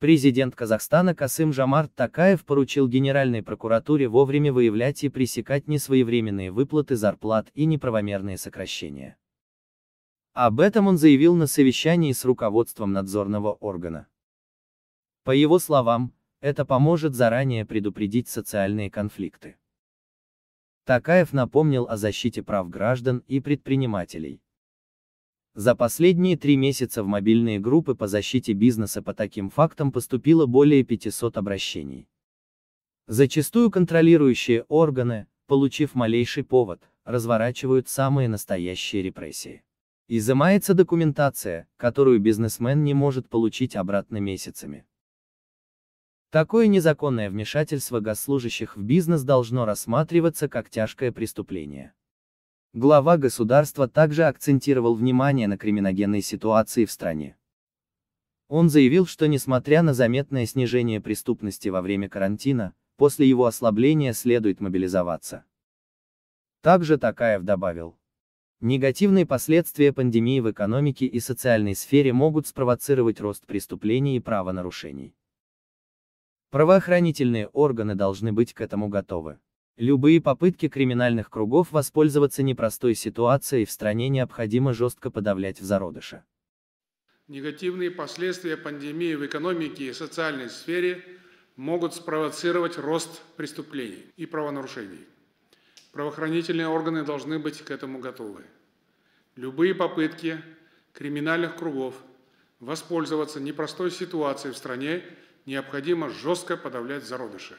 Президент Казахстана Касым Жамарт Такаев поручил Генеральной прокуратуре вовремя выявлять и пресекать несвоевременные выплаты зарплат и неправомерные сокращения. Об этом он заявил на совещании с руководством надзорного органа. По его словам, это поможет заранее предупредить социальные конфликты. Такаев напомнил о защите прав граждан и предпринимателей. За последние три месяца в мобильные группы по защите бизнеса по таким фактам поступило более 500 обращений. Зачастую контролирующие органы, получив малейший повод, разворачивают самые настоящие репрессии. Изымается документация, которую бизнесмен не может получить обратно месяцами. Такое незаконное вмешательство госслужащих в бизнес должно рассматриваться как тяжкое преступление. Глава государства также акцентировал внимание на криминогенной ситуации в стране. Он заявил, что несмотря на заметное снижение преступности во время карантина, после его ослабления следует мобилизоваться. Также Такаев добавил. Негативные последствия пандемии в экономике и социальной сфере могут спровоцировать рост преступлений и правонарушений. Правоохранительные органы должны быть к этому готовы. Любые попытки криминальных кругов воспользоваться непростой ситуацией в стране необходимо жестко подавлять в зародыше. Негативные последствия пандемии в экономике и социальной сфере могут спровоцировать рост преступлений и правонарушений. Правоохранительные органы должны быть к этому готовы. Любые попытки криминальных кругов воспользоваться непростой ситуацией в стране необходимо жестко подавлять зародыши.